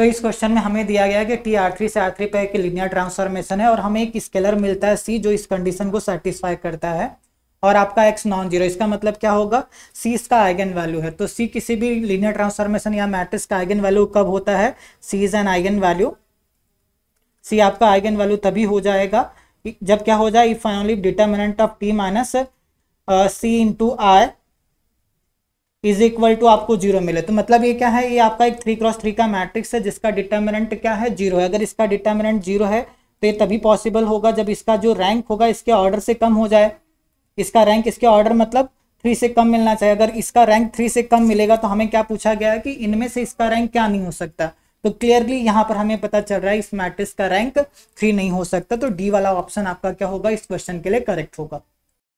तो इस क्वेश्चन में हमें दिया गया है कि टी आर थ्री से आर थ्री पर एक लिनियर ट्रांसफॉर्मेशन है और हमें एक स्केलर मिलता है सी जो इस कंडीशन को सेटिस्फाई करता है और आपका एक्स नॉन जीरो इसका मतलब क्या होगा सी इसका आइगन वैल्यू है तो सी किसी भी लीनियर ट्रांसफॉर्मेशन या मैट्रिक्स का आइगन वैल्यू कब होता है C is an eigen value C आपका आइगन वैल्यू तभी हो जाएगा जब क्या हो जाए if finally determinant of T minus C into I is equal to आपको जीरो मिले तो मतलब ये क्या है ये आपका एक थ्री क्रॉस थ्री का मैट्रिक्स है जिसका डिटर्मिनेंट क्या है जीरो है अगर इसका डिटर्मिनेंट जीरो है तो ये तभी पॉसिबल होगा जब इसका जो रैंक होगा इसके ऑर्डर से कम हो जाए इसका रैंक इसके ऑर्डर मतलब थ्री से कम मिलना चाहिए अगर इसका रैंक थ्री से कम मिलेगा तो हमें क्या पूछा गया है कि इनमें से इसका रैंक क्या नहीं हो सकता तो क्लियरली यहाँ पर हमें पता चल रहा है इस मैट्रिक्स का रैंक थ्री नहीं हो सकता तो डी वाला ऑप्शन आपका क्या होगा इस क्वेश्चन के लिए करेक्ट होगा